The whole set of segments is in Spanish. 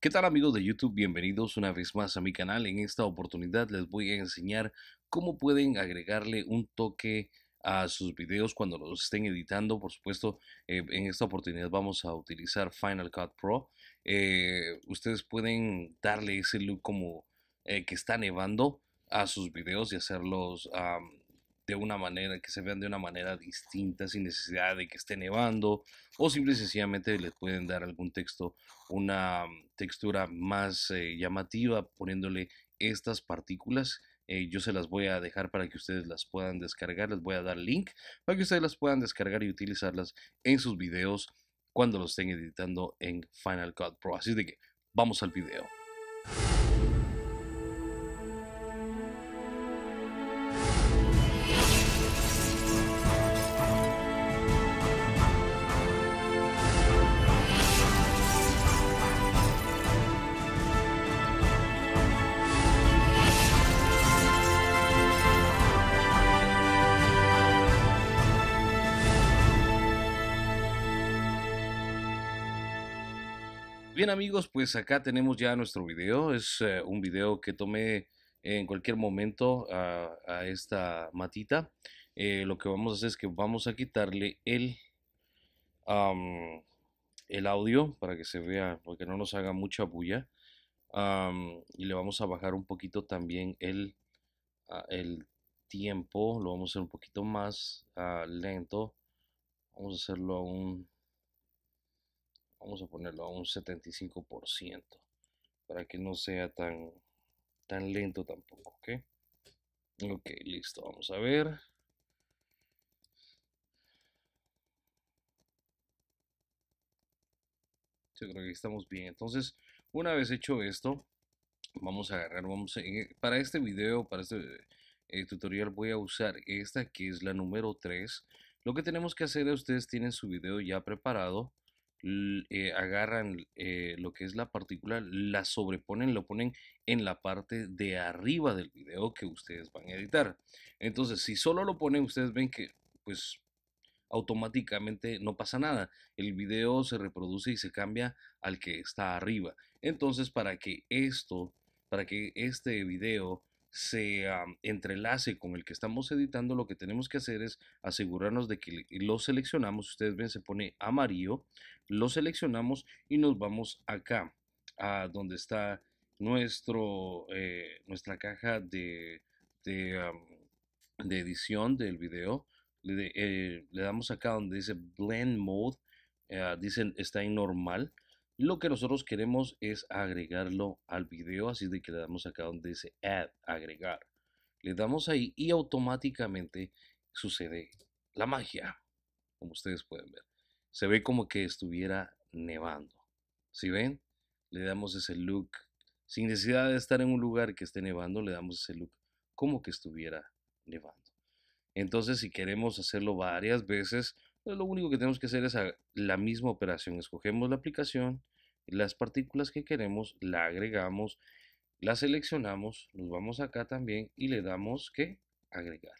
¿Qué tal amigos de YouTube? Bienvenidos una vez más a mi canal. En esta oportunidad les voy a enseñar cómo pueden agregarle un toque a sus videos cuando los estén editando. Por supuesto, eh, en esta oportunidad vamos a utilizar Final Cut Pro. Eh, ustedes pueden darle ese look como eh, que está nevando a sus videos y hacerlos de una manera, que se vean de una manera distinta, sin necesidad de que esté nevando, o simple y sencillamente les pueden dar algún texto, una textura más eh, llamativa, poniéndole estas partículas. Eh, yo se las voy a dejar para que ustedes las puedan descargar, les voy a dar link para que ustedes las puedan descargar y utilizarlas en sus videos cuando los estén editando en Final Cut Pro. Así de que vamos al video. Bien amigos, pues acá tenemos ya nuestro video. Es eh, un video que tomé en cualquier momento a, esta matita. Eh, lo que vamos a hacer es que vamos a quitarle el, el audio para que se vea, porque no nos haga mucha bulla. y le vamos a bajar un poquito también el, ah, el tiempo. Lo vamos a hacer un poquito más ah, lento. Vamos a hacerlo a un vamos a ponerlo a un 75%, para que no sea tan, tan lento tampoco, ¿ok? listo, vamos a ver. Yo creo que estamos bien. Entonces, una vez hecho esto, vamos a agarrar, vamos eh, para este video, para este eh, tutorial voy a usar esta que es la número 3. Lo que tenemos que hacer, es ustedes tienen su video ya preparado. Eh, agarran eh, lo que es la partícula, la sobreponen, lo ponen en la parte de arriba del video que ustedes van a editar. Entonces, si solo lo ponen, ustedes ven que pues automáticamente no pasa nada. El video se reproduce y se cambia al que está arriba. Entonces, para que esto, para que este video se ah, entrelace con el que estamos editando, lo que tenemos que hacer es asegurarnos de que lo seleccionamos. Ustedes ven, se pone amarillo, lo seleccionamos y nos vamos acá, a donde está nuestro, eh, nuestra caja de, de, edición del video. Eh, le, damos acá donde dice Blend Mode, eh, dicen está en normal. Lo que nosotros queremos es agregarlo al video, así de que le damos acá donde dice Add, agregar. Le damos ahí y automáticamente sucede la magia, como ustedes pueden ver. Se ve como que estuviera nevando. Si ven, le damos ese look. Sin necesidad de estar en un lugar que esté nevando, le damos ese look como que estuviera nevando. Entonces, si queremos hacerlo varias veces, lo único que tenemos que hacer es la misma operación. Escogemos la aplicación, las partículas que queremos, la agregamos, la seleccionamos, nos vamos acá también y le damos que agregar.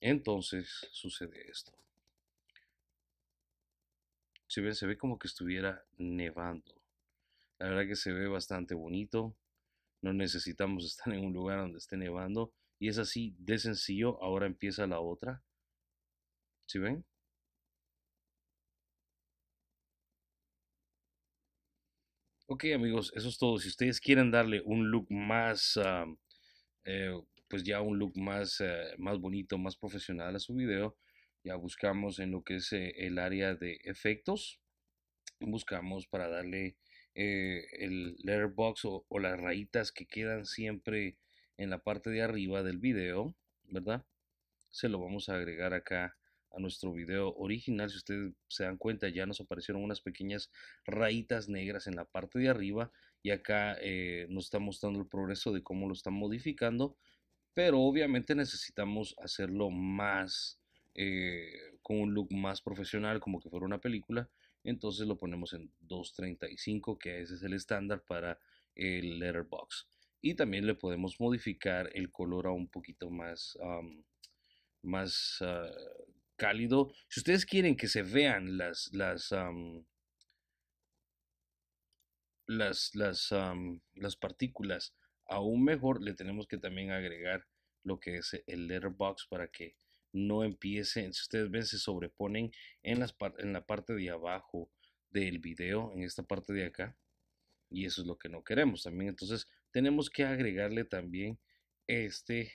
Entonces sucede esto. Si ven, se ve como que estuviera nevando. La verdad que se ve bastante bonito. No necesitamos estar en un lugar donde esté nevando. Y es así de sencillo. Ahora empieza la otra. ¿Si ven? Ok amigos, eso es todo. Si ustedes quieren darle un look más, ah, eh, pues ya un look más, eh, más bonito, más profesional a su video, ya buscamos en lo que es eh, el área de efectos, buscamos para darle el letterbox o, o, las rayitas que quedan siempre en la parte de arriba del video, ¿verdad? Se lo vamos a agregar acá a nuestro video original. Si ustedes se dan cuenta, ya nos aparecieron unas pequeñas rayitas negras en la parte de arriba y acá eh, nos está mostrando el progreso de cómo lo están modificando, pero obviamente necesitamos hacerlo más eh, con un look más profesional, como que fuera una película. Entonces lo ponemos en 235, que ese es el estándar para el letterbox. Y también le podemos modificar el color a un poquito más, más ah, cálido. Si ustedes quieren que se vean las, las, las, las, partículas aún mejor, le tenemos que también agregar lo que es el letterbox para que no empiece, si ustedes ven, se sobreponen en, las, en la parte de abajo del video, en esta parte de acá, y eso es lo que no queremos también. Entonces, tenemos que agregarle también este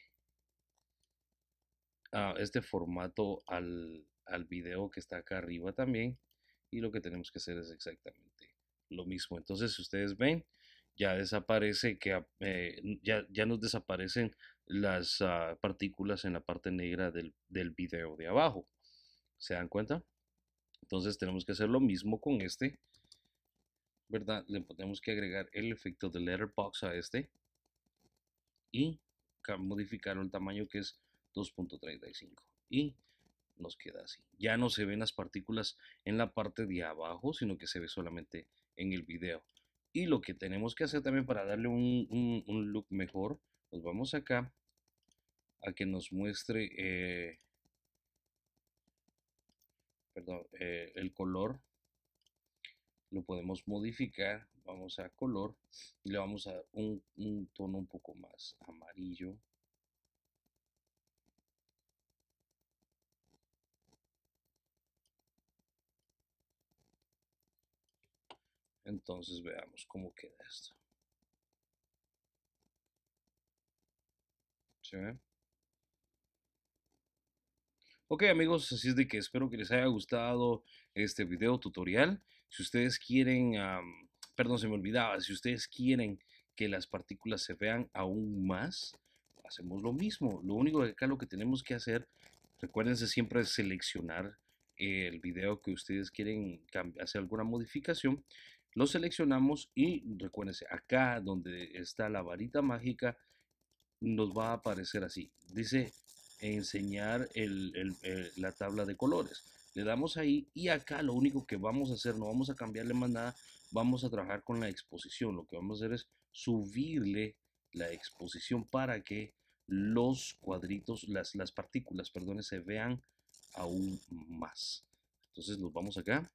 este formato al, al video que está acá arriba también. Y lo que tenemos que hacer es exactamente lo mismo. Entonces, si ustedes ven, ya desaparece que eh, ya, nos desaparecen las ah, partículas en la parte negra del, del, video de abajo. ¿Se dan cuenta? Entonces tenemos que hacer lo mismo con este. ¿Verdad? Le tenemos que agregar el efecto de letterbox a este. Y modificar el tamaño que es 2.35. Y nos queda así. Ya no se ven las partículas en la parte de abajo, sino que se ve solamente en el video. Y lo que tenemos que hacer también para darle un, look mejor, nos pues vamos acá a que nos muestre eh, eh, el color. Lo podemos modificar. Vamos a color y le vamos a un, un tono un poco más amarillo. Entonces veamos cómo queda esto. Ok amigos, así es de que espero que les haya gustado este video tutorial. Si ustedes quieren, perdón se me olvidaba, si ustedes quieren que las partículas se vean aún más, hacemos lo mismo. Lo único que acá lo que tenemos que hacer, recuérdense siempre seleccionar el video que ustedes quieren hacer alguna modificación lo seleccionamos y recuérdense, acá donde está la varita mágica, nos va a aparecer así. Dice enseñar eh, la tabla de colores. Le damos ahí y acá lo único que vamos a hacer, no vamos a cambiarle más nada, vamos a trabajar con la exposición. Lo que vamos a hacer es subirle la exposición para que los cuadritos, las, las partículas, perdón, se vean aún más. Entonces nos vamos acá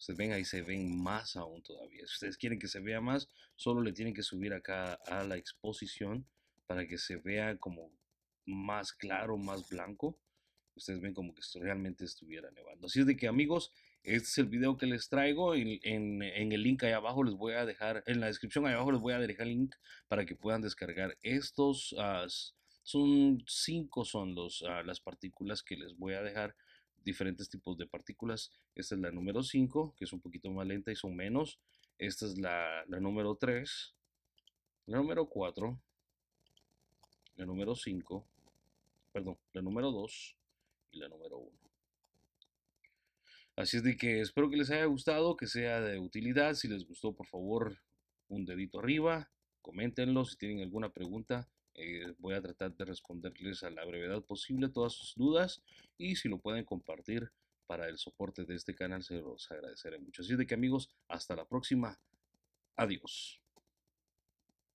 Ustedes ven ahí, se ven más aún todavía. Si ustedes quieren que se vea más, solo le tienen que subir acá a la exposición para que se vea como más claro, más blanco. Ustedes ven como que esto realmente estuviera nevando. Así es de que amigos, este es el video que les traigo. En, el link ahí abajo les voy a dejar, en la descripción ahí abajo les voy a dejar el link para que puedan descargar estos. Ah, son cinco son los, ah, las partículas que les voy a dejar diferentes tipos de partículas. Esta es la número 5, que es un poquito más lenta y son menos. Esta es la, número 3, la número 4, la número 5, perdón, la número 2 y la número 1. Así es de que espero que les haya gustado, que sea de utilidad. Si les gustó, por favor, un dedito arriba, coméntenlo. Si tienen alguna pregunta, eh, voy a tratar de responderles a la brevedad posible todas sus dudas y si lo pueden compartir para el soporte de este canal se los agradeceré mucho. Así de que amigos, hasta la próxima. Adiós.